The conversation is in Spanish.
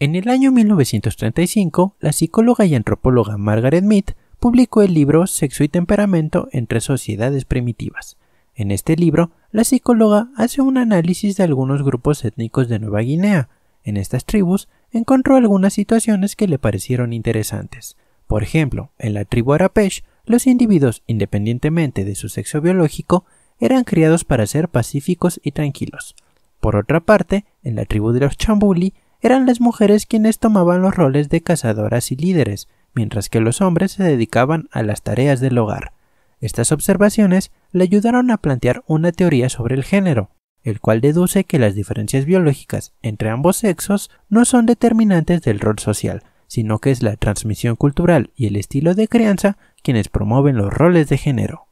En el año 1935, la psicóloga y antropóloga Margaret Mead publicó el libro Sexo y temperamento entre sociedades primitivas. En este libro, la psicóloga hace un análisis de algunos grupos étnicos de Nueva Guinea. En estas tribus encontró algunas situaciones que le parecieron interesantes. Por ejemplo, en la tribu Arapesh, los individuos, independientemente de su sexo biológico, eran criados para ser pacíficos y tranquilos. Por otra parte, en la tribu de los Chambuli, eran las mujeres quienes tomaban los roles de cazadoras y líderes, mientras que los hombres se dedicaban a las tareas del hogar. Estas observaciones le ayudaron a plantear una teoría sobre el género, el cual deduce que las diferencias biológicas entre ambos sexos no son determinantes del rol social, sino que es la transmisión cultural y el estilo de crianza quienes promueven los roles de género.